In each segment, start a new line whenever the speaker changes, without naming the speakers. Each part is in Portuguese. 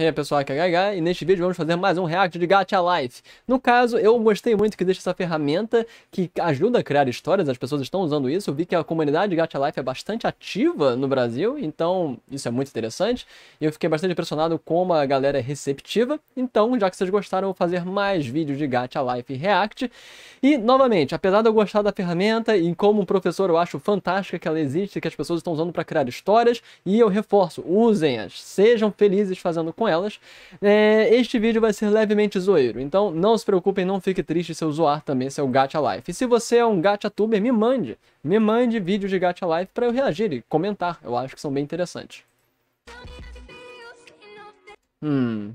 E aí pessoal, aqui é HH, e neste vídeo vamos fazer mais um react de Gacha Life. No caso, eu gostei muito que deixa essa ferramenta que ajuda a criar histórias, as pessoas estão usando isso, eu vi que a comunidade de Gacha Life é bastante ativa no Brasil, então isso é muito interessante. E eu fiquei bastante impressionado como a galera é receptiva, então já que vocês gostaram, eu vou fazer mais vídeos de Gacha Life React. E novamente, apesar de eu gostar da ferramenta e como professor eu acho fantástica que ela existe, que as pessoas estão usando para criar histórias, e eu reforço, usem-as, sejam felizes fazendo com elas, é, este vídeo vai ser levemente zoeiro. Então não se preocupem, não fique triste se eu zoar também seu Gacha Life. E se você é um Tuber, me mande. Me mande vídeos de Gacha Life para eu reagir e comentar. Eu acho que são bem interessantes. Hum...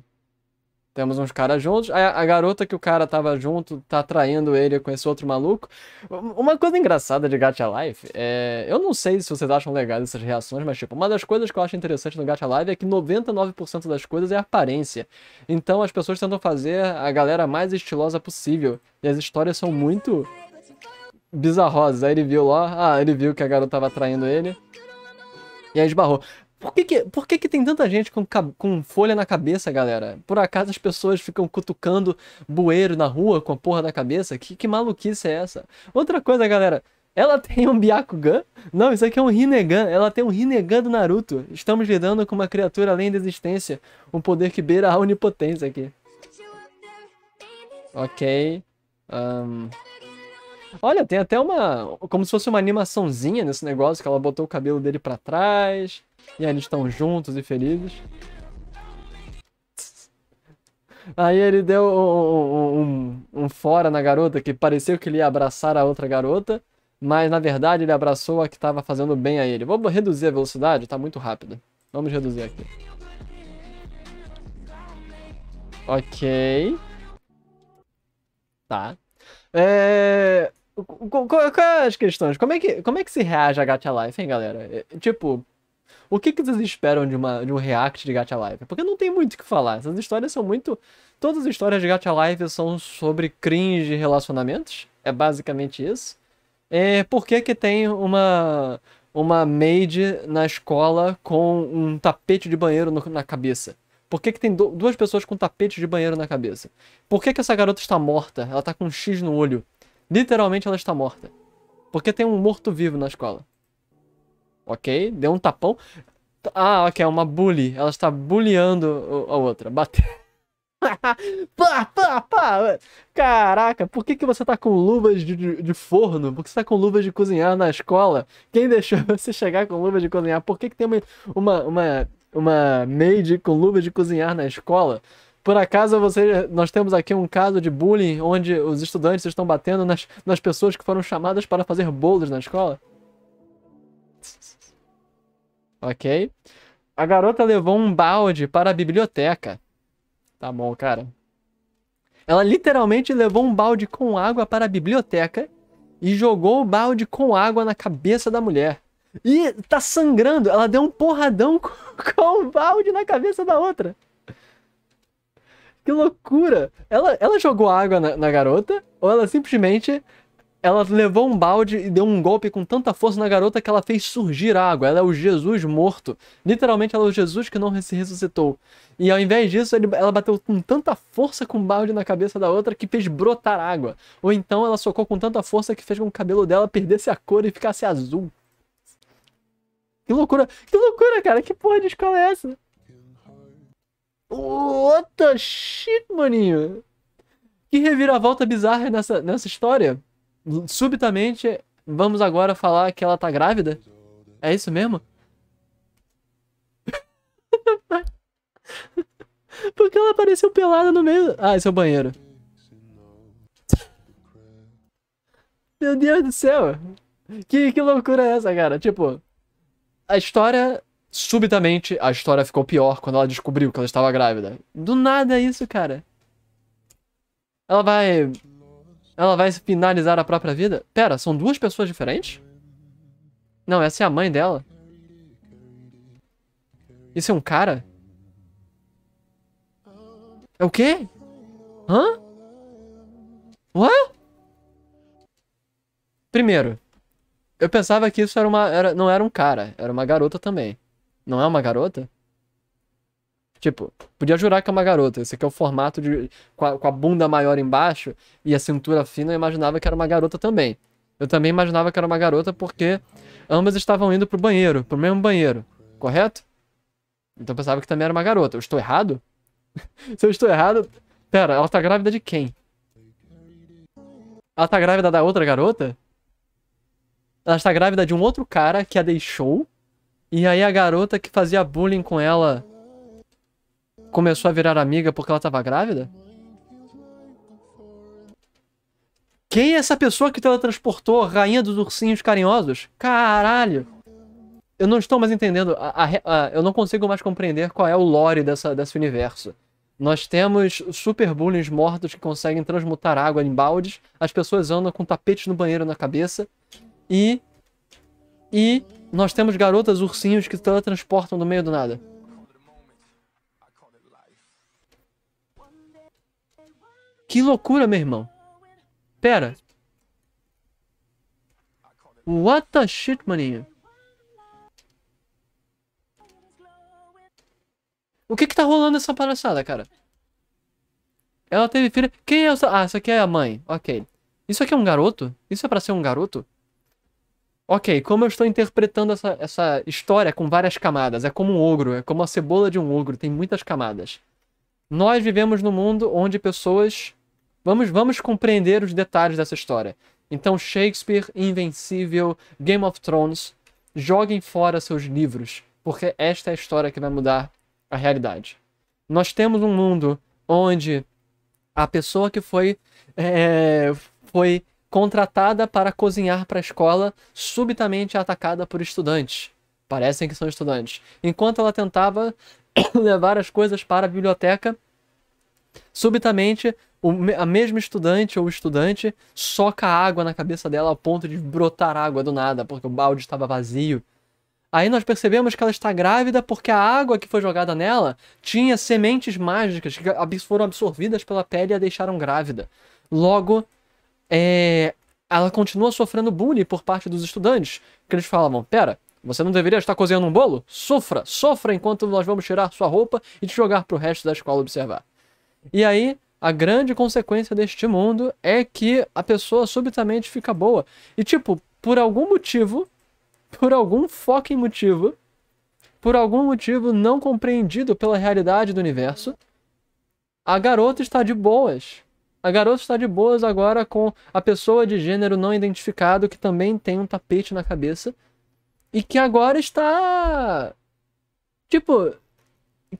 Temos uns caras juntos. A, a, garota que o cara tava junto tá traindo ele com esse outro maluco. Uma coisa engraçada de Gacha Life é. Eu não sei se vocês acham legais essas reações, mas, tipo, uma das coisas que eu acho interessante no Gacha Life é que 99% das coisas é aparência. Então as pessoas tentam fazer a galera mais estilosa possível. E as histórias são muito. bizarrosas. Aí ele viu lá. Ah, ele viu que a garota tava traindo ele. E aí esbarrou. Por que que, por que que tem tanta gente com, com folha na cabeça, galera? Por acaso as pessoas ficam cutucando bueiro na rua com a porra na cabeça? Que, que maluquice é essa? Outra coisa, galera. Ela tem um Byakugan? Não, isso aqui é um Rinnegan. Ela tem um Rinnegan do Naruto. Estamos lidando com uma criatura além da existência. Um poder que beira a onipotência aqui. Ok. Um... Olha, tem até uma. Como se fosse uma animaçãozinha nesse negócio, que ela botou o cabelo dele para trás. E aí eles estão juntos e felizes. Aí ele deu um, um, um, fora na garota que pareceu que ele ia abraçar a outra garota, mas na verdade ele abraçou a que estava fazendo bem a ele. Vamos reduzir a velocidade, tá muito rápido. Vamos reduzir aqui. Ok. Tá. É... Quais é as questões? Como é, que, como é que se reage a Gacha Life, hein, galera? É, é, tipo, o que, que vocês esperam de, uma, de um react de Gacha Life? Porque não tem muito o que falar. Essas histórias são muito. Todas as histórias de Gacha Life são sobre cringe relacionamentos. É basicamente isso. É, por que, que tem uma, uma maid na escola com um tapete de banheiro no, na cabeça? Por que, que tem do, duas pessoas com tapete de banheiro na cabeça? Por que, que essa garota está morta? Ela está com um X no olho. Literalmente ela está morta. Porque tem um morto-vivo na escola. Ok? Deu um tapão. Ah, ok, é uma bully. Ela está bullyando a outra. Bateu. pá, pá, pá. Caraca, por que, que você tá com luvas de, de, forno? Por que você tá com luvas de cozinhar na escola? Quem deixou você chegar com luvas de cozinhar? Por que, que tem uma, uma, uma maid com luvas de cozinhar na escola? Por acaso você, nós temos aqui um caso de bullying onde os estudantes estão batendo nas, nas pessoas que foram chamadas para fazer bolos na escola? Ok. A garota levou um balde para a biblioteca. Tá bom, cara. Ela literalmente levou um balde com água para a biblioteca e jogou o balde com água na cabeça da mulher. E tá sangrando, ela deu um porradão com o balde na cabeça da outra. Que loucura! Ela, ela jogou água na, na garota ou ela simplesmente ela levou um balde e deu um golpe com tanta força na garota que ela fez surgir água. Ela é o Jesus morto. Literalmente, ela é o Jesus que não se ressuscitou. E ao invés disso, ele, ela bateu com tanta força com o um balde na cabeça da outra que fez brotar água. Ou então ela socou com tanta força que fez com que o cabelo dela perdesse a cor e ficasse azul. Que loucura! Que loucura, cara! Que porra de escola é essa? What the shit, maninho? Que reviravolta bizarra é nessa, nessa história. Subitamente, vamos agora falar que ela tá grávida? É isso mesmo? Porque ela apareceu pelada no meio. Ah, esse é o banheiro. Meu Deus do céu! Que, que loucura é essa, cara? Tipo, a história Subitamente, a história ficou pior quando ela descobriu que ela estava grávida. Do nada isso, cara. Ela vai. Ela vai finalizar a própria vida? Pera, são duas pessoas diferentes? Não, essa é a mãe dela. Isso é um cara? É o quê? Hã? What? Primeiro, eu pensava que isso era uma. Era, não era um cara, era uma garota também. Não é uma garota? Tipo, podia jurar que é uma garota. Esse aqui é o formato de. Com a, com a, bunda maior embaixo e a cintura fina, eu imaginava que era uma garota também. Eu também imaginava que era uma garota porque ambas estavam indo pro banheiro, pro mesmo banheiro, correto? Então eu pensava que também era uma garota. Eu estou errado? Se eu estou errado. Pera, ela tá grávida de quem? Ela tá grávida da outra garota? Ela está grávida de um outro cara que a deixou e aí a garota que fazia bullying com ela começou a virar amiga porque ela tava grávida? Quem é essa pessoa que teletransportou Rainha dos Ursinhos Carinhosos? Caralho! Eu não estou mais entendendo, a, a, a, eu não consigo mais compreender qual é o lore dessa, desse universo. Nós temos super bullies mortos que conseguem transmutar água em baldes, as pessoas andam com tapete no banheiro na cabeça e. e nós temos garotas ursinhos que teletransportam do meio do nada. Que loucura, meu irmão. Pera. What the shit, maninho? O que que tá rolando essa palhaçada, cara? Ela teve filha... Quem é essa... Ah, essa aqui é a mãe. Ok. Isso aqui é um garoto? Isso é pra ser um garoto? Ok, como eu estou interpretando essa, essa história com várias camadas? É como um ogro, é como a cebola de um ogro, tem muitas camadas. Nós vivemos num mundo onde pessoas. Vamos, vamos compreender os detalhes dessa história. Então, Shakespeare, Invencível, Game of Thrones, joguem fora seus livros, porque esta é a história que vai mudar a realidade. Nós temos um mundo onde a pessoa que foi, é, foi contratada para cozinhar para a escola, subitamente atacada por estudantes. Parecem que são estudantes. Enquanto ela tentava levar as coisas para a biblioteca, subitamente a mesma estudante ou estudante soca água na cabeça dela ao ponto de brotar água do nada, porque o balde estava vazio. Aí nós percebemos que ela está grávida porque a água que foi jogada nela tinha sementes mágicas que foram absorvidas pela pele e a deixaram grávida. Logo, é, ela continua sofrendo bullying por parte dos estudantes, que eles falavam, pera, você não deveria estar cozinhando um bolo? Sofra, sofra enquanto nós vamos tirar sua roupa e te jogar pro resto da escola observar. E aí, a grande consequência deste mundo é que a pessoa subitamente fica boa. E tipo, por algum motivo, por algum fucking motivo, por algum motivo não compreendido pela realidade do universo, a garota está de boas. A garota está de boas agora com a pessoa de gênero não identificado que também tem um tapete na cabeça e que agora está. Tipo,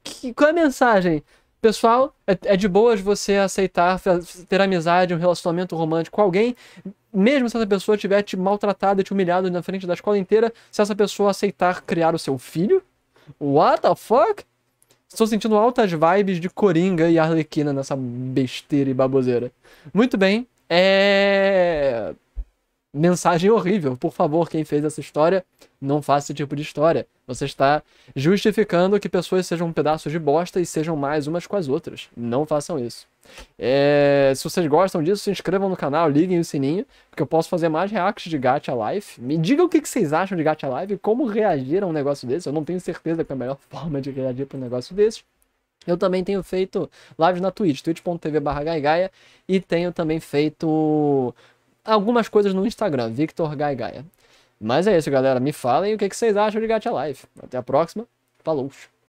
que, qual é a mensagem? Pessoal, é, é de boas você aceitar ter amizade, um relacionamento romântico com alguém, mesmo se essa pessoa tiver te maltratado e te humilhado na frente da escola inteira, se essa pessoa aceitar criar o seu filho? What the fuck? Estou sentindo altas vibes de Coringa e Arlequina nessa besteira e baboseira. Muito bem. É. Mensagem horrível. Por favor, quem fez essa história, não faça esse tipo de história. Você está justificando que pessoas sejam pedaços de bosta e sejam mais umas com as outras. Não façam isso. É, se vocês gostam disso, se inscrevam no canal, liguem o sininho, porque eu posso fazer mais reacts de Gacha Life. Me digam o que vocês acham de Gacha Life e como reagir a um negócio desse. Eu não tenho certeza que é a melhor forma de reagir para um negócio desse. Eu também tenho feito lives na Twitch, twitch.tv gaigaia, e tenho também feito algumas coisas no Instagram, Victor Gaigaia. Mas é isso, galera. Me falem o que vocês acham de Gacha Life. Até a próxima. Falou!